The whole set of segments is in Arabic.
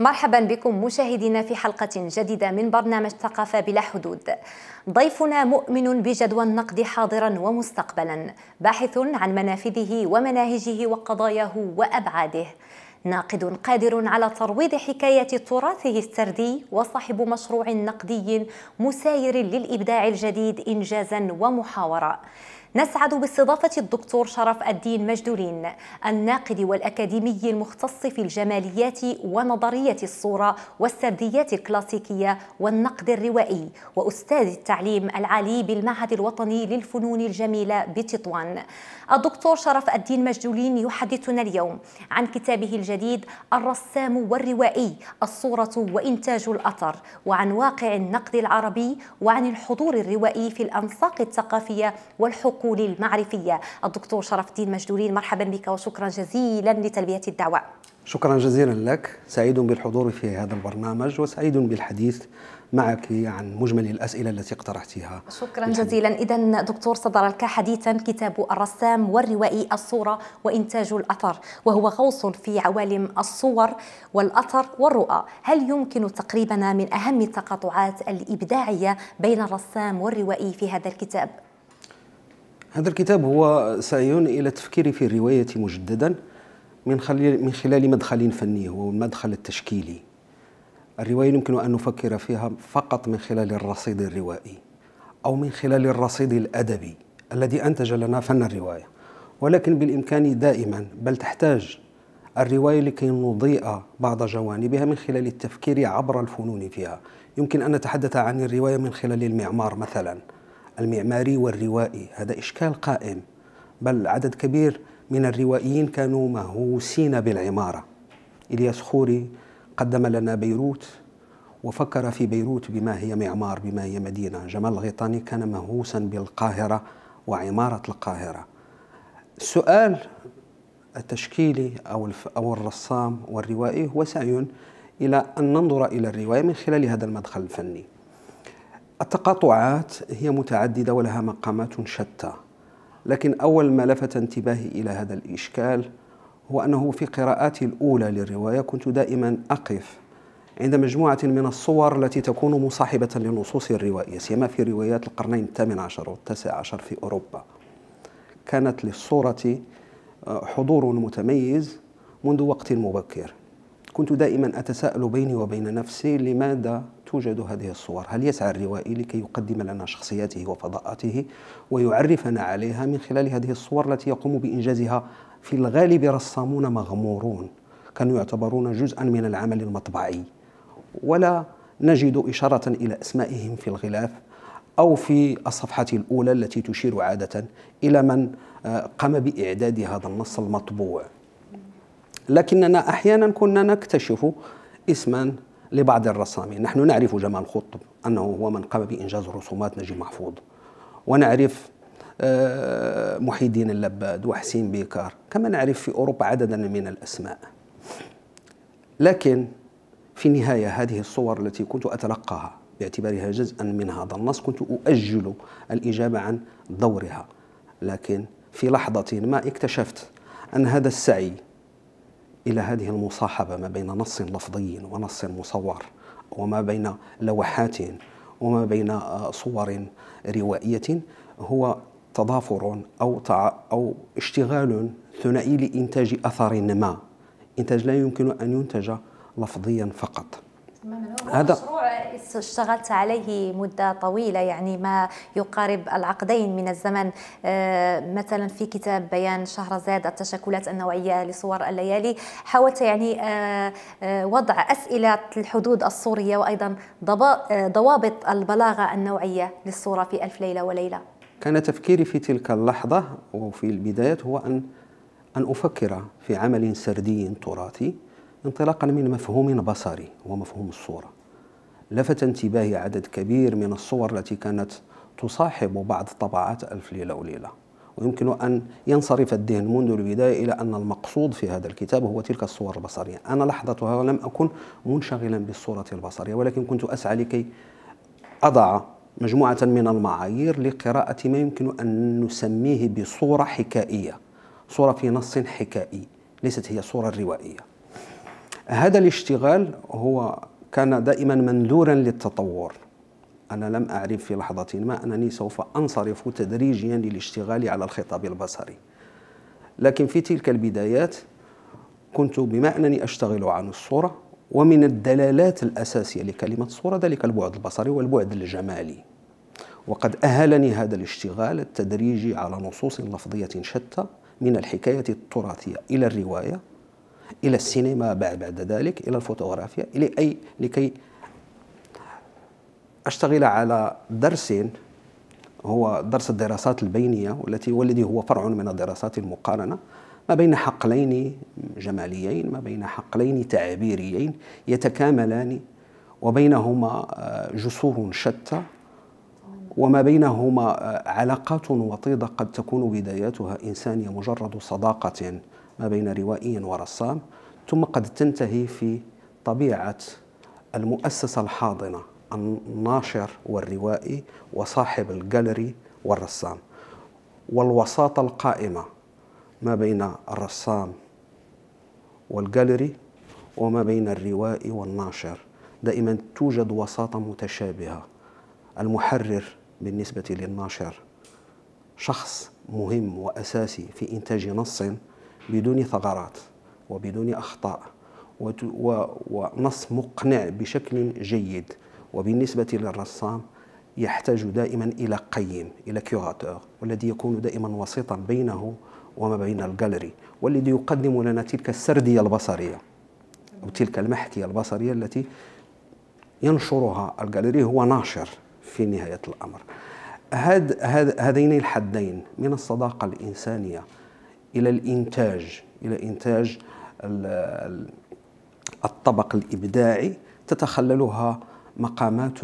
مرحبا بكم مشاهدينا في حلقة جديدة من برنامج ثقافة بلا حدود ضيفنا مؤمن بجدوى النقد حاضرا ومستقبلا باحث عن منافذه ومناهجه وقضاياه وأبعاده ناقد قادر على ترويض حكاية تراثه السردي وصاحب مشروع نقدي مساير للإبداع الجديد إنجازا ومحاورة نسعد باستضافة الدكتور شرف الدين مجدولين الناقد والأكاديمي المختص في الجماليات ونظرية الصورة والسرديات الكلاسيكية والنقد الروائي وأستاذ التعليم العالي بالمعهد الوطني للفنون الجميلة بتطوان الدكتور شرف الدين مجدولين يحدثنا اليوم عن كتابه الجديد الرسام والروائي الصورة وإنتاج الأثر وعن واقع النقد العربي وعن الحضور الروائي في الأنساق الثقافية والحقوق العقول المعرفية الدكتور شرف الدين مجدولين مرحبا بك وشكرا جزيلا لتلبية الدعوة شكرا جزيلا لك سعيد بالحضور في هذا البرنامج وسعيد بالحديث معك عن مجمل الأسئلة التي اقترحتها شكرا بالحديث. جزيلا إذا دكتور صدر لك حديثا كتاب الرسام والروائي الصورة وإنتاج الأثر وهو غوص في عوالم الصور والأثر والرؤى هل يمكن تقريبنا من أهم التقاطعات الإبداعية بين الرسام والروائي في هذا الكتاب؟ هذا الكتاب هو سعي إلى التفكير في الرواية مجددا من خلال من خلال مدخل فني هو المدخل التشكيلي الرواية يمكن أن نفكر فيها فقط من خلال الرصيد الروائي أو من خلال الرصيد الأدبي الذي أنتج لنا فن الرواية ولكن بالإمكان دائما بل تحتاج الرواية لكي نضيء بعض جوانبها من خلال التفكير عبر الفنون فيها يمكن أن نتحدث عن الرواية من خلال المعمار مثلا المعماري والروائي هذا إشكال قائم بل عدد كبير من الروائيين كانوا مهووسين بالعمارة إلياس خوري قدم لنا بيروت وفكر في بيروت بما هي معمار بما هي مدينة جمال الغيطاني كان مهووسا بالقاهرة وعمارة القاهرة السؤال التشكيلي أو, أو الرسام والروائي هو سعي إلى أن ننظر إلى الرواية من خلال هذا المدخل الفني التقاطعات هي متعددة ولها مقامات شتى لكن أول ما لفت انتباهي إلى هذا الإشكال هو أنه في قراءاتي الأولى للرواية كنت دائما أقف عند مجموعة من الصور التي تكون مصاحبة للنصوص الروائية سيما في روايات القرنين الثامن عشر والتاسع عشر في أوروبا كانت للصورة آه، حضور متميز منذ وقت مبكر كنت دائما أتساءل بيني وبين نفسي لماذا توجد هذه الصور هل يسعى الروائي لكي يقدم لنا شخصياته وفضاءاته ويعرفنا عليها من خلال هذه الصور التي يقوم بإنجازها في الغالب رسامون مغمورون كانوا يعتبرون جزءا من العمل المطبعي ولا نجد إشارة إلى أسمائهم في الغلاف أو في الصفحة الأولى التي تشير عادة إلى من آه، قام بإعداد هذا النص المطبوع لكننا أحيانا كنا نكتشف اسما لبعض الرسامين نحن نعرف جمال خطب أنه هو من قام بإنجاز رسومات نجيب محفوظ ونعرف آه، محي الدين اللباد وحسين بيكار كما نعرف في أوروبا عددا من الأسماء لكن في النهاية هذه الصور التي كنت أتلقاها باعتبارها جزءا من هذا النص كنت أؤجل الإجابة عن دورها لكن في لحظة ما اكتشفت أن هذا السعي الى هذه المصاحبه ما بين نص لفظي ونص مصور وما بين لوحات وما بين آه، صور روائيه هو تضافر او او اشتغال ثنائي لانتاج اثر ما انتاج لا يمكن ان ينتج لفظيا فقط هذا مشروع اشتغلت عليه مدة طويلة يعني ما يقارب العقدين من الزمن آه، مثلا في كتاب بيان شهرزاد التشكلات النوعية لصور الليالي حاولت يعني آه، آه، وضع أسئلة الحدود الصورية وأيضا ضوابط البلاغة النوعية للصورة في ألف ليلة وليلة كان تفكيري في تلك اللحظة وفي البداية هو أن أن أفكر في عمل سردي تراثي انطلاقا من مفهوم بصري هو مفهوم الصورة لفت انتباهي عدد كبير من الصور التي كانت تصاحب بعض طبعات ألف ليلة وليلة ويمكن أن ينصرف الذهن منذ البداية إلى أن المقصود في هذا الكتاب هو تلك الصور البصرية أنا لحظتها لم أكن منشغلا بالصورة البصرية ولكن كنت أسعى لكي أضع مجموعة من المعايير لقراءة ما يمكن أن نسميه بصورة حكائية صورة في نص حكائي ليست هي صورة روائية هذا الاشتغال هو كان دائما منذورا للتطور أنا لم أعرف في لحظة ما أنني سوف أنصرف تدريجيا للاشتغال على الخطاب البصري لكن في تلك البدايات كنت بما أنني أشتغل عن الصورة ومن الدلالات الأساسية لكلمة الصورة ذلك البعد البصري والبعد الجمالي وقد أهلني هذا الاشتغال التدريجي على نصوص لفظية شتى من الحكاية التراثية إلى الرواية إلى السينما بعد ذلك إلى الفوتوغرافيا إلى أي لكي أشتغل على درس هو درس الدراسات البينية والتي والذي هو فرع من الدراسات المقارنة ما بين حقلين جماليين ما بين حقلين تعبيريين يتكاملان وبينهما آه، جسور شتى وما بينهما آه، علاقات وطيدة قد تكون بداياتها إنسانية مجرد صداقة ما بين روائي ورسام ثم قد تنتهي في طبيعة المؤسسة الحاضنة الناشر والروائي وصاحب الجاليري والرسام والوساطة القائمة ما بين الرسام والجاليري وما بين الروائي والناشر دائما توجد وساطة متشابهة المحرر بالنسبة للناشر شخص مهم وأساسي في إنتاج نص بدون ثغرات وبدون أخطاء ونص مقنع بشكل جيد وبالنسبة للرسام يحتاج دائما إلى قيم إلى كيوراتور والذي يكون دائما وسيطا بينه وما بين الجاليري والذي يقدم لنا تلك السردية البصرية أو تلك المحكية البصرية التي ينشرها الجاليري هو ناشر في نهاية الأمر هذ هذ هذين الحدين من الصداقة الإنسانية إلى الإنتاج إلى إنتاج الطبق الإبداعي تتخللها مقامات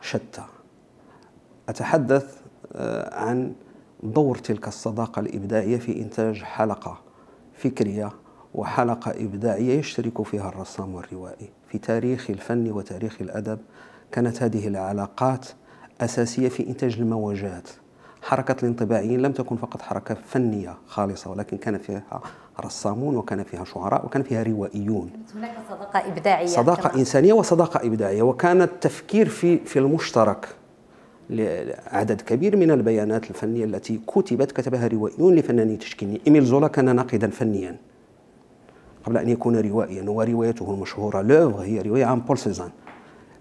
شتى أتحدث آه، عن دور تلك الصداقة الإبداعية في إنتاج حلقة فكرية وحلقة إبداعية يشترك فيها الرسام والروائي في تاريخ الفن وتاريخ الأدب كانت هذه العلاقات أساسية في إنتاج المواجهات حركة الانطباعيين لم تكن فقط حركة فنية خالصة ولكن كان فيها رسامون وكان فيها شعراء وكان فيها روائيون هناك صداقة إبداعية صداقة إنسانية وصداقة إبداعية وكان التفكير في في المشترك لعدد كبير من البيانات الفنية التي كتبت كتبها روائيون لفنانين تشكيني إيميل زولا كان ناقدا فنيا قبل أن يكون روائيا وروايته المشهورة لوفغ هي رواية عن بول سيزان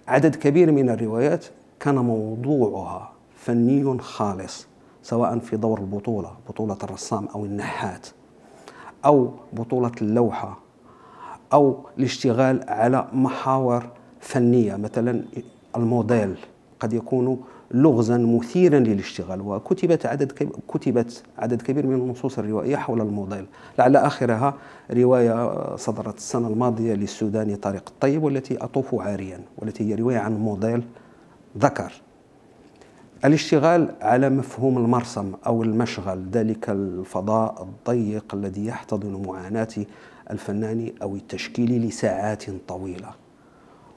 عدد كبير من الروايات كان موضوعها فني خالص سواء في دور البطولة بطولة الرسام أو النحات أو بطولة اللوحة أو الاشتغال على محاور فنية مثلا الموديل قد يكون لغزا مثيرا للاشتغال وكتبت عدد كتبت عدد كبير من النصوص الروائيه حول الموديل لعل اخرها روايه صدرت السنه الماضيه للسوداني طارق الطيب والتي اطوف عاريا والتي هي روايه عن موديل ذكر الاشتغال على مفهوم المرسم أو المشغل ذلك الفضاء الضيق الذي يحتضن معاناة الفنان أو التشكيل لساعات طويلة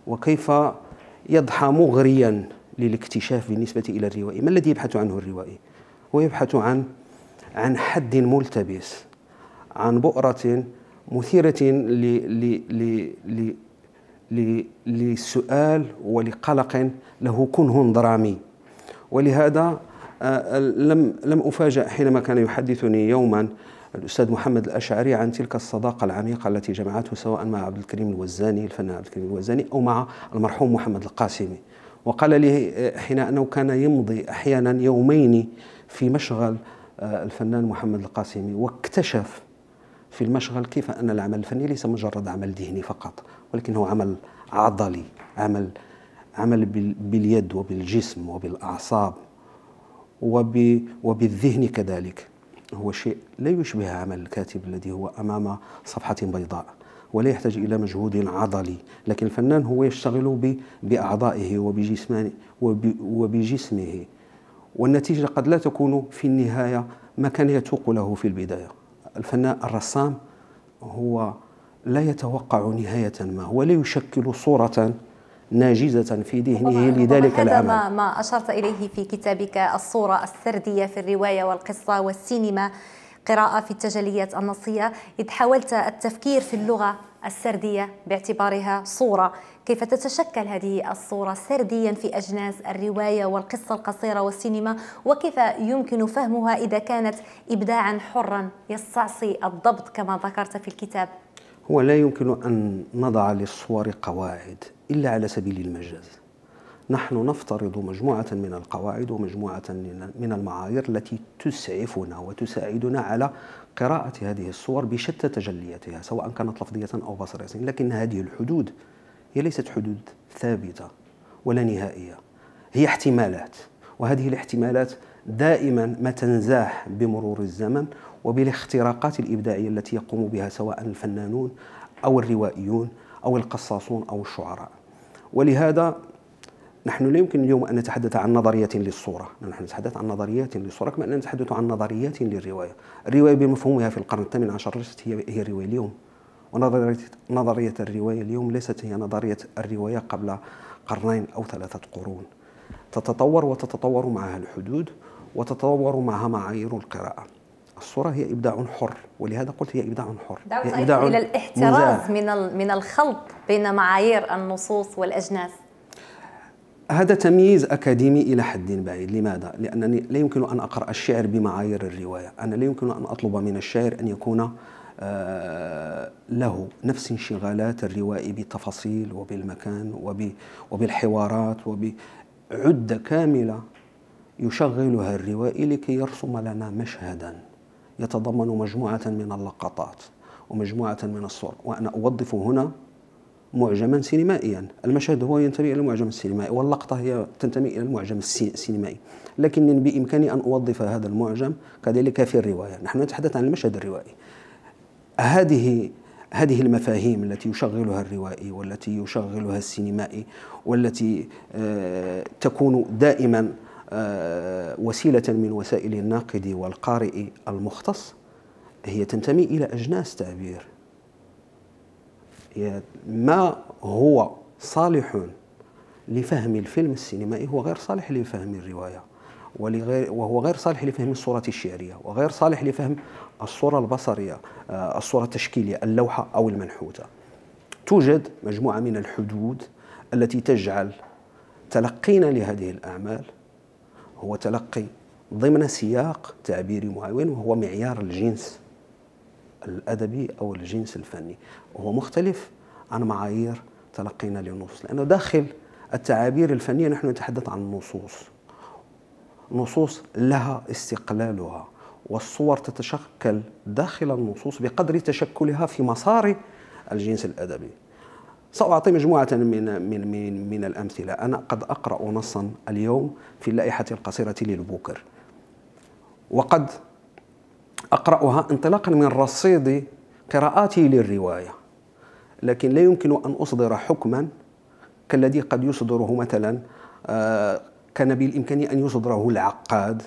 وكيف يضحى مغريا للاكتشاف بالنسبة إلى الروائي ما الذي يبحث عنه الروائي؟ هو يبحث عن عن حد ملتبس عن بؤرة مثيرة للسؤال ولقلق له كنه درامي ولهذا آه، لم لم افاجأ حينما كان يحدثني يوما الاستاذ محمد الاشعري عن تلك الصداقه العميقه التي جمعته سواء مع عبد الكريم الوزاني الفنان عبد الكريم الوزاني او مع المرحوم محمد القاسمي وقال لي آه، حين انه كان يمضي احيانا يومين في مشغل آه، الفنان محمد القاسمي واكتشف في المشغل كيف ان العمل الفني ليس مجرد عمل ذهني فقط ولكن هو عمل عضلي عمل عمل باليد وبالجسم وبالأعصاب وب وبالذهن كذلك هو شيء لا يشبه عمل الكاتب الذي هو أمام صفحة بيضاء ولا يحتاج إلى مجهود عضلي لكن الفنان هو يشتغل بأعضائه وبجسمه, وبجسمه والنتيجة قد لا تكون في النهاية ما كان يتوق له في البداية الفنان الرسام هو لا يتوقع نهاية ما هو لا يشكل صورة ناجزة في ذهنه لذلك العمل هذا ما أشرت إليه في كتابك الصورة السردية في الرواية والقصة والسينما قراءة في التجليات النصية إذ حاولت التفكير في اللغة السردية باعتبارها صورة كيف تتشكل هذه الصورة سرديا في أجناس الرواية والقصة القصيرة والسينما وكيف يمكن فهمها إذا كانت إبداعا حرا يستعصي الضبط كما ذكرت في الكتاب هو لا يمكن أن نضع للصور قواعد إلا على سبيل المجاز نحن نفترض مجموعة من القواعد ومجموعة من المعايير التي تسعفنا وتساعدنا على قراءة هذه الصور بشتى تجلياتها سواء كانت لفظية أو بصرية لكن هذه الحدود هي ليست حدود ثابتة ولا نهائية هي احتمالات وهذه الاحتمالات دائما ما تنزاح بمرور الزمن وبالاختراقات الإبداعية التي يقوم بها سواء الفنانون أو الروائيون أو القصاصون أو الشعراء ولهذا نحن لا يمكن اليوم أن نتحدث عن نظرية للصورة نحن نتحدث عن نظريات للصورة كما أننا نتحدث عن نظريات للرواية الرواية بمفهومها في القرن الثامن عشر ليست هي, هي الرواية اليوم ونظرية نظرية الرواية اليوم ليست هي نظرية الرواية قبل قرنين أو ثلاثة قرون تتطور وتتطور معها الحدود وتتطور معها معايير القراءة الصورة هي إبداع حر ولهذا قلت هي إبداع حر هي إبداع إلى الاحتراز من من الخلط بين معايير النصوص والأجناس هذا تمييز أكاديمي إلى حد بعيد لماذا؟ لأنني لا يمكن أن أقرأ الشعر بمعايير الرواية أنا لا يمكن أن أطلب من الشاعر أن يكون آه، له نفس انشغالات الروائي بالتفاصيل وبالمكان وبالحوارات وبعدة كاملة يشغلها الروائي لكي يرسم لنا مشهدا يتضمن مجموعة من اللقطات ومجموعة من الصور وأنا أوظف هنا معجما سينمائيا المشهد هو ينتمي إلى المعجم السينمائي واللقطة هي تنتمي إلى المعجم السينمائي لكن بإمكاني أن أوظف هذا المعجم كذلك في الرواية نحن نتحدث عن المشهد الروائي هذه هذه المفاهيم التي يشغلها الروائي والتي يشغلها السينمائي والتي آه، تكون دائما آه، وسيلة من وسائل الناقد والقارئ المختص هي تنتمي إلى أجناس تعبير ما هو صالح لفهم الفيلم السينمائي هو غير صالح لفهم الرواية ولغير وهو غير صالح لفهم الصورة الشعرية وغير صالح لفهم الصورة البصرية آه، الصورة التشكيلية اللوحة أو المنحوتة توجد مجموعة من الحدود التي تجعل تلقينا لهذه الأعمال هو تلقي ضمن سياق تعبيري معين وهو معيار الجنس الأدبي أو الجنس الفني وهو مختلف عن معايير تلقينا للنصوص لأنه داخل التعابير الفنية نحن نتحدث عن النصوص نصوص لها استقلالها والصور تتشكل داخل النصوص بقدر تشكلها في مسار الجنس الأدبي سأعطي مجموعة من من من من الأمثلة أنا قد أقرأ نصا اليوم في اللائحة القصيرة للبوكر وقد أقرأها انطلاقا من رصيد قراءاتي للرواية لكن لا يمكن أن أصدر حكما كالذي قد يصدره مثلا آه، كان بالإمكان أن يصدره العقاد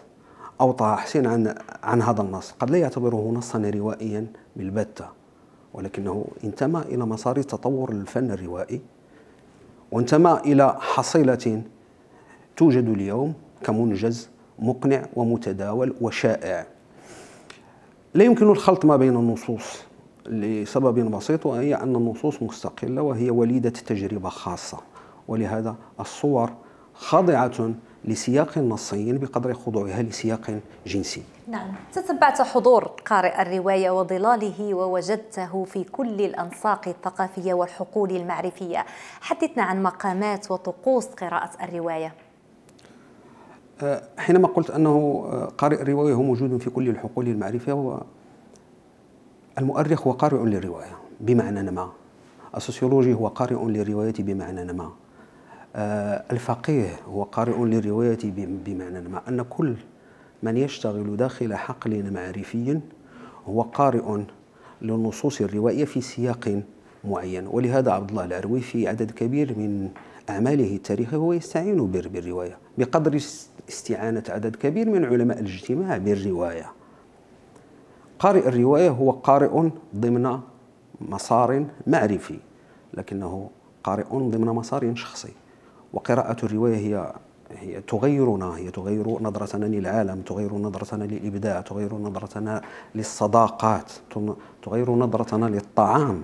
أو طه حسين عن عن هذا النص قد لا يعتبره نصا روائيا بالبتة ولكنه انتمى إلى مسار تطور الفن الروائي وانتمى إلى حصيلة توجد اليوم كمنجز مقنع ومتداول وشائع لا يمكن الخلط ما بين النصوص لسبب بسيط وهي أن النصوص مستقلة وهي وليدة تجربة خاصة ولهذا الصور خاضعة لسياق نصي بقدر خضوعها لسياق جنسي نعم تتبعت حضور قارئ الرواية وظلاله ووجدته في كل الأنساق الثقافية والحقول المعرفية حدثنا عن مقامات وطقوس قراءة الرواية أه، حينما قلت أنه أه، قارئ الرواية هو موجود في كل الحقول المعرفية هو المؤرخ هو قارئ للرواية بمعنى ما السوسيولوجي هو قارئ للرواية بمعنى ما آه، الفقيه هو قارئ للرواية بمعنى ما أن كل من يشتغل داخل حقل معرفي هو قارئ للنصوص الروائية في سياق معين ولهذا عبد الله العروي في عدد كبير من أعماله التاريخية هو يستعين بالرواية بقدر استعانة عدد كبير من علماء الاجتماع بالرواية قارئ الرواية هو قارئ ضمن مسار معرفي لكنه قارئ ضمن مسار شخصي وقراءة الرواية هي هي تغيرنا هي تغير نظرتنا للعالم تغير نظرتنا للإبداع تغير نظرتنا للصداقات تغير نظرتنا للطعام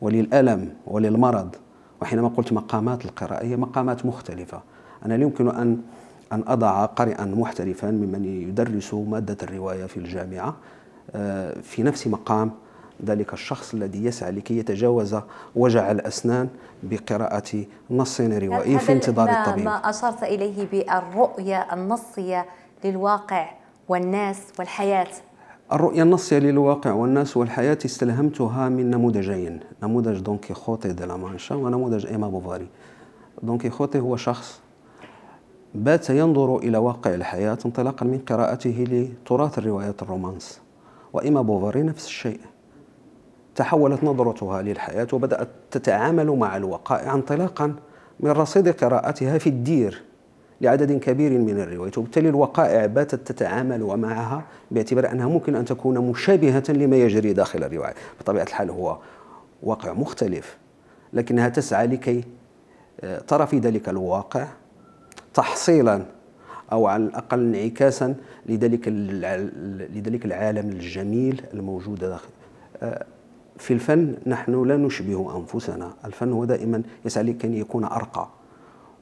وللألم وللمرض وحينما قلت مقامات القراءة هي مقامات مختلفة أنا لا يمكن أن أن أضع قارئا محترفا ممن يدرس مادة الرواية في الجامعة آه، في نفس مقام ذلك الشخص الذي يسعى لكي يتجاوز وجع الأسنان بقراءة نص روائي في انتظار الطبيب ما أشرت إليه بالرؤية النصية للواقع والناس والحياة الرؤية النصية للواقع والناس والحياة استلهمتها من نموذجين نموذج دون كيخوتي دي مانشا ونموذج إيما بوفاري دون كيخوتي هو شخص بات ينظر إلى واقع الحياة انطلاقا من قراءته لتراث الروايات الرومانس وإيما بوفاري نفس الشيء تحولت نظرتها للحياة وبدأت تتعامل مع الوقائع انطلاقا من رصيد قراءتها في الدير لعدد كبير من الروايات وبالتالي الوقائع باتت تتعامل معها باعتبار أنها ممكن أن تكون مشابهة لما يجري داخل الرواية بطبيعة الحال هو واقع مختلف لكنها تسعى لكي آه، ترى في ذلك الواقع تحصيلا أو على الأقل انعكاسا لذلك لذلك العالم الجميل الموجود داخل آه، في الفن نحن لا نشبه أنفسنا الفن هو دائما يسعى لكي يكون أرقى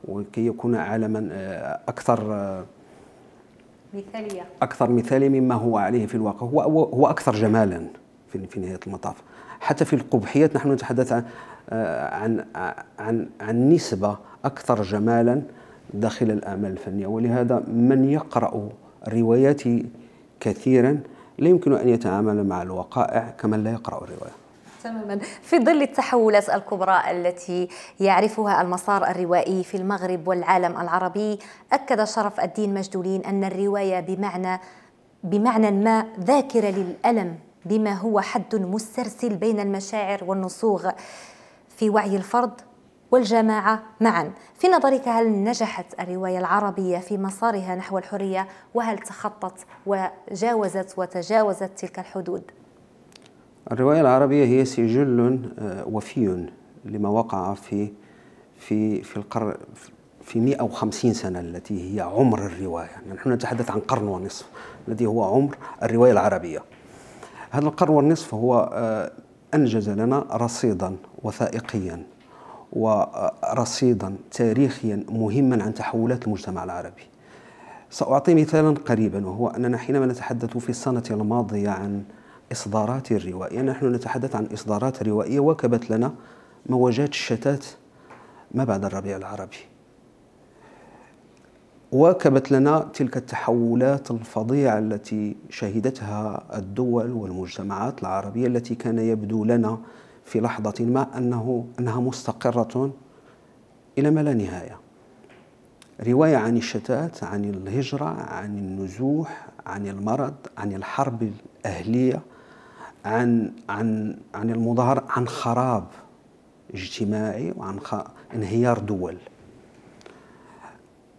وكي يكون عالما آه، أكثر آه، مثالية أكثر مثالية مما هو عليه في الواقع هو, هو أكثر جمالا في نهاية المطاف حتى في القبحيات نحن نتحدث عن آه، عن عن, عن نسبة أكثر جمالا داخل الأعمال الفنية ولهذا من يقرأ رواياتي كثيرا لا يمكن أن يتعامل مع الوقائع كمن لا يقرأ الرواية تماما في ظل التحولات الكبرى التي يعرفها المسار الروائي في المغرب والعالم العربي أكد شرف الدين مجدولين أن الرواية بمعنى بمعنى ما ذاكرة للألم بما هو حد مسترسل بين المشاعر والنصوغ في وعي الفرد والجماعة معا في نظرك هل نجحت الرواية العربية في مسارها نحو الحرية وهل تخطت وجاوزت وتجاوزت تلك الحدود؟ الرواية العربية هي سجل آه، وفي لما وقع في في في القرن في 150 سنة التي هي عمر الرواية يعني نحن نتحدث عن قرن ونصف الذي هو عمر الرواية العربية هذا القرن والنصف هو آه، أنجز لنا رصيدا وثائقيا ورصيدا تاريخيا مهما عن تحولات المجتمع العربي سأعطي مثالا قريبا وهو أننا حينما نتحدث في السنة الماضية عن إصدارات الروائية نحن نتحدث عن إصدارات روائية وكبت لنا موجات الشتات ما بعد الربيع العربي واكبت لنا تلك التحولات الفظيعة التي شهدتها الدول والمجتمعات العربية التي كان يبدو لنا في لحظة ما أنه أنها مستقرة إلى ما لا نهاية رواية عن الشتات عن الهجرة عن النزوح عن المرض عن الحرب الأهلية عن عن عن المظاهر عن خراب اجتماعي وعن انهيار دول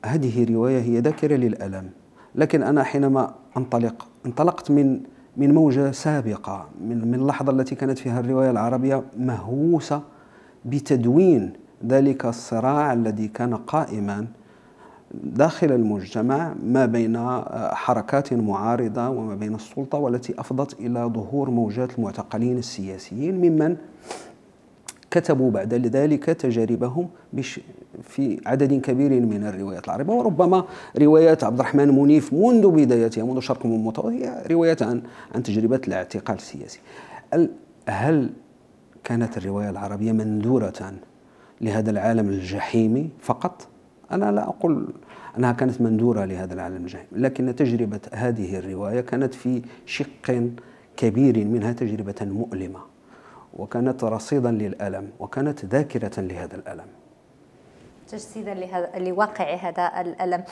هذه رواية هي ذاكرة للألم لكن أنا حينما أنطلق انطلقت من من موجة سابقة من من اللحظة التي كانت فيها الرواية العربية مهووسة بتدوين ذلك الصراع الذي كان قائما داخل المجتمع ما بين آه، حركات معارضة وما بين السلطة والتي أفضت إلى ظهور موجات المعتقلين السياسيين ممن كتبوا بعد ذلك تجاربهم في عدد كبير من الروايات العربية وربما روايات عبد الرحمن منيف منذ بدايتها منذ شرق المتوسط هي روايات عن عن تجربة الاعتقال السياسي هل كانت الرواية العربية منذورة لهذا العالم الجحيمي فقط؟ أنا لا أقول أنها كانت مندورة لهذا العالم الجاهلي لكن تجربة هذه الرواية كانت في شق كبير منها تجربة مؤلمة وكانت رصيدا للألم وكانت ذاكرة لهذا الألم تجسيدا لواقع هذا الألم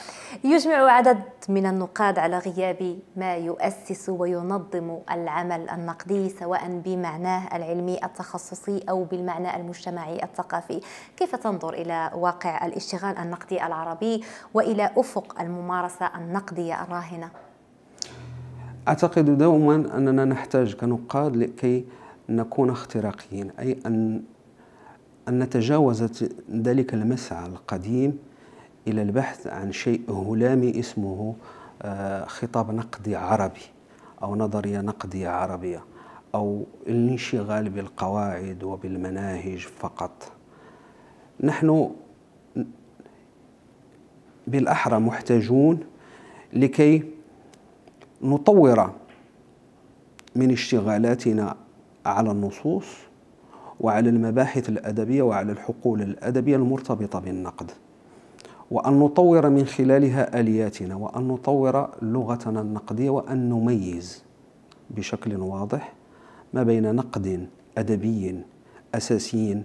يجمع عدد من النقاد على غياب ما يؤسس وينظم العمل النقدي سواء بمعناه العلمي التخصصي أو بالمعنى المجتمعي الثقافي كيف تنظر إلى واقع الاشتغال النقدي العربي وإلى أفق الممارسة النقدية الراهنة أعتقد دوما أننا نحتاج كنقاد لكي نكون اختراقيين أي أن أن نتجاوز ذلك المسعى القديم إلى البحث عن شيء هلامي اسمه آه، خطاب نقدي عربي أو نظرية نقدية عربية أو الانشغال بالقواعد وبالمناهج فقط نحن بالأحرى محتاجون لكي نطور من اشتغالاتنا على النصوص وعلى المباحث الأدبية وعلى الحقول الأدبية المرتبطة بالنقد وأن نطور من خلالها آلياتنا وأن نطور لغتنا النقدية وأن نميز بشكل واضح ما بين نقد أدبي أساسي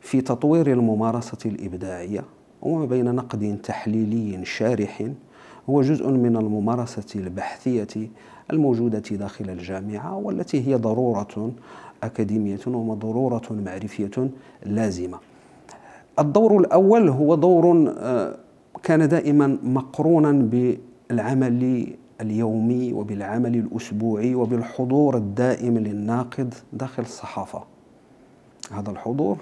في تطوير الممارسة الإبداعية وما بين نقد تحليلي شارح هو جزء من الممارسة البحثية الموجودة داخل الجامعة والتي هي ضرورة أكاديمية وضرورة معرفية لازمة الدور الأول هو دور آه، كان دائما مقرونا بالعمل اليومي وبالعمل الأسبوعي وبالحضور الدائم للناقد داخل الصحافة هذا الحضور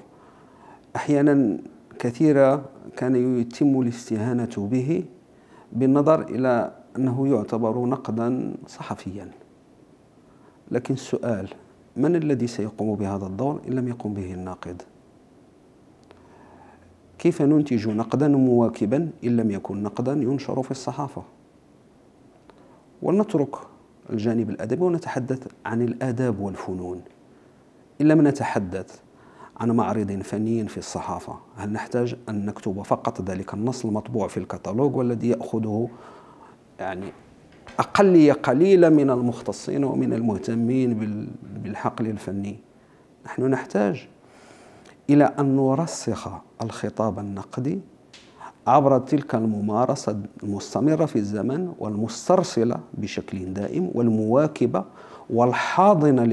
أحيانا كثيرة كان يتم الاستهانة به بالنظر إلى أنه يعتبر نقدا صحفيا لكن السؤال من الذي سيقوم بهذا الدور إن لم يقم به الناقد كيف ننتج نقدا مواكبا إن لم يكن نقدا ينشر في الصحافة ولنترك الجانب الأدبي ونتحدث عن الآداب والفنون إن لم نتحدث عن معرض فني في الصحافة هل نحتاج أن نكتب فقط ذلك النص المطبوع في الكتالوج والذي يأخذه يعني أقلية قليلة من المختصين ومن المهتمين بالحقل الفني نحن نحتاج إلى أن نرسخ الخطاب النقدي عبر تلك الممارسة المستمرة في الزمن والمسترسلة بشكل دائم والمواكبة والحاضنة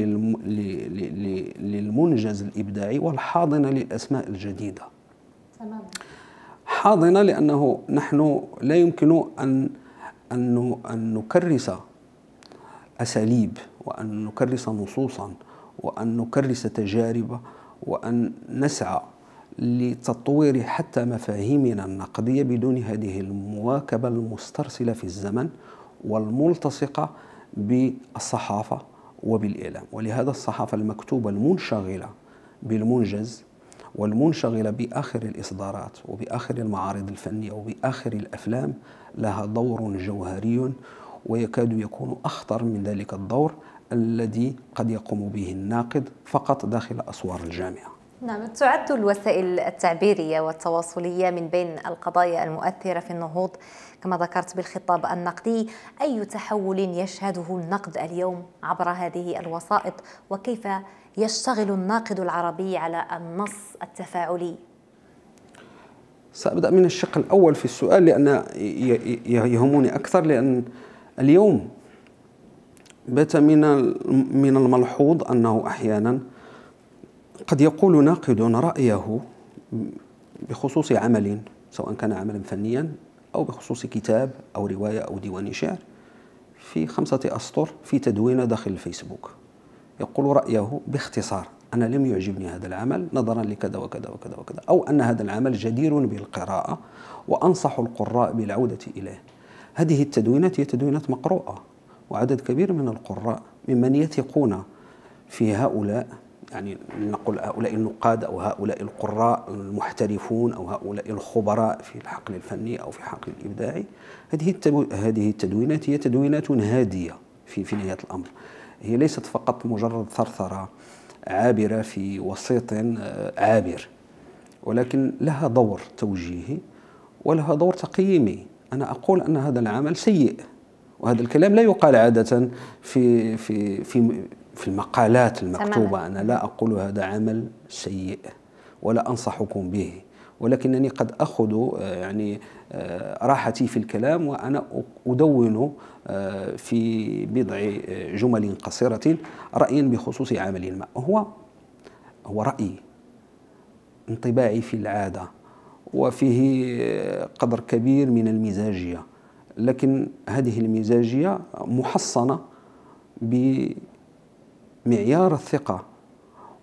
للمنجز الإبداعي والحاضنة للأسماء الجديدة حاضنة لأنه نحن لا يمكن أن أن نكرس أساليب وأن نكرس نصوصا وأن نكرس تجارب وأن نسعى لتطوير حتى مفاهيمنا النقدية بدون هذه المواكبة المسترسلة في الزمن والملتصقة بالصحافة وبالإعلام ولهذا الصحافة المكتوبة المنشغلة بالمنجز والمنشغلة بآخر الإصدارات وبآخر المعارض الفنية وبآخر الأفلام لها دور جوهري ويكاد يكون أخطر من ذلك الدور الذي قد يقوم به الناقد فقط داخل أسوار الجامعة نعم تعد الوسائل التعبيرية والتواصلية من بين القضايا المؤثرة في النهوض كما ذكرت بالخطاب النقدي أي تحول يشهده النقد اليوم عبر هذه الوسائط وكيف يشتغل الناقد العربي على النص التفاعلي؟ سأبدأ من الشق الأول في السؤال لأن يهمني أكثر لأن اليوم بات من من الملحوظ أنه أحيانا قد يقول ناقد رأيه بخصوص عمل سواء كان عملا فنيا أو بخصوص كتاب أو رواية أو ديوان شعر في خمسة أسطر في تدوينة داخل الفيسبوك يقول رأيه باختصار أنا لم يعجبني هذا العمل نظرا لكذا وكذا وكذا وكذا أو أن هذا العمل جدير بالقراءة وأنصح القراء بالعودة إليه هذه التدوينات هي تدوينات مقروءة وعدد كبير من القراء ممن يثقون في هؤلاء يعني نقول هؤلاء النقاد أو هؤلاء القراء المحترفون أو هؤلاء الخبراء في الحقل الفني أو في الحقل الإبداعي هذه هذه التدوينات هي تدوينات هادية في في نهاية الأمر هي ليست فقط مجرد ثرثرة عابرة في وسيط آه، عابر ولكن لها دور توجيهي ولها دور تقييمي أنا أقول أن هذا العمل سيء وهذا الكلام لا يقال عادة في في في في المقالات المكتوبة أنا لا أقول هذا عمل سيء ولا أنصحكم به ولكنني قد أخذ آه، يعني آه، راحتي في الكلام وأنا أدون آه، في بضع جمل قصيرة رأيا بخصوص عمل ما هو هو رأيي انطباعي في العادة وفيه قدر كبير من المزاجية لكن هذه المزاجية محصنة بمعيار الثقة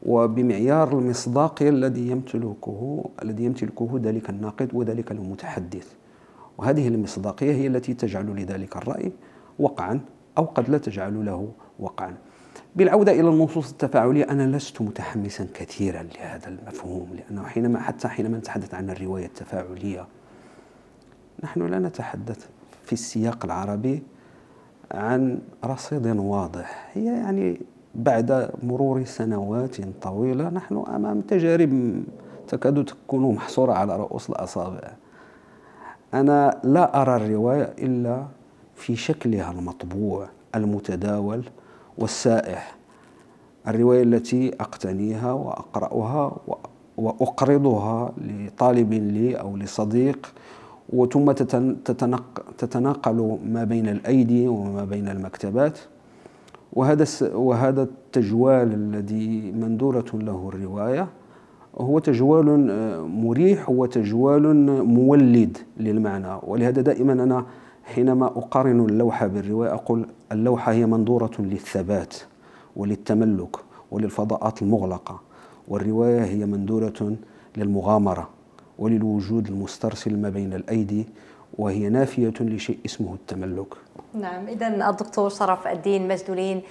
وبمعيار المصداقية الذي يمتلكه الذي يمتلكه ذلك الناقد وذلك المتحدث وهذه المصداقية هي التي تجعل لذلك الرأي وقعا أو قد لا تجعل له وقعا بالعودة إلى النصوص التفاعلية أنا لست متحمسا كثيرا لهذا المفهوم لأنه حينما حتى حينما نتحدث عن الرواية التفاعلية نحن لا نتحدث في السياق العربي عن رصيد واضح هي يعني بعد مرور سنوات طويلة نحن أمام تجارب تكاد تكون محصورة على رؤوس الأصابع أنا لا أرى الرواية إلا في شكلها المطبوع المتداول والسائح الرواية التي أقتنيها وأقرأها وأقرضها لطالب لي أو لصديق وثم تتنقل ما بين الأيدي وما بين المكتبات وهذا وهذا التجوال الذي مندورة له الرواية هو تجوال آه، مريح وتجوال مولد للمعنى ولهذا دائما أنا حينما أقارن اللوحة بالرواية أقول اللوحة هي مندورة للثبات وللتملك وللفضاءات المغلقة والرواية هي مندورة للمغامرة وللوجود المسترسل ما بين الأيدي وهي نافية لشيء اسمه التملك نعم إذا الدكتور شرف الدين مجدولين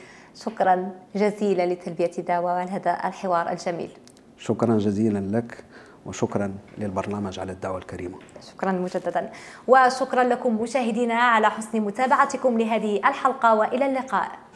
شكرا جزيلا لتلبية دعوة وعلى هذا الحوار الجميل شكرا جزيلا لك وشكرا للبرنامج على الدعوة الكريمة شكرا مجددا وشكرا لكم مشاهدينا على حسن متابعتكم لهذه الحلقة وإلى اللقاء